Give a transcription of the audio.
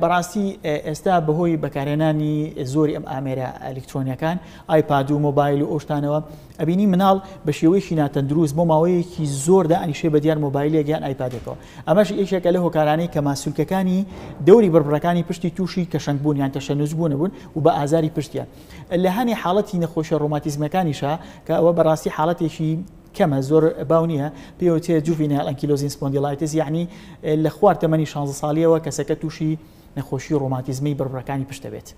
بەڕاستی ئێستا بەهۆی بەکارێنانی زۆری ئەم ئامێرە ئەلکترۆنیەکان ئایپاد و مۆبایل و ئۆشتانەوە ئەبینی مناڵ بە شێوەیەکی ناتەندروست بۆ ماوەیەکی زۆردا ئەنیشێ بە دیار مۆبایلێک یان ئایپادێکەوە ئەمەش یەکێکە لە هۆکارانەی کە ماسوولکەکانی دەوری بەربڕەکانی پشتی تووشی کەشنگ بوون یان تەشەنوز بوون بوون و بە ئازاری پشتیان لە هەنی حاڵەتی نەخۆشە ڕۆماتیزمەکانیشە کە ئەوە بەڕاستی حاڵەتێکی کەمە زۆر باو نییە پێوتێ جوڤینال ئەنکیلۆزین سپۆندیلایتز یعنی لە خوار تەمەنی 16 ساڵیەوە کەسەکە تووشی نەخۆشی ڕۆماتیزمی برڕەکانی پشتەبێت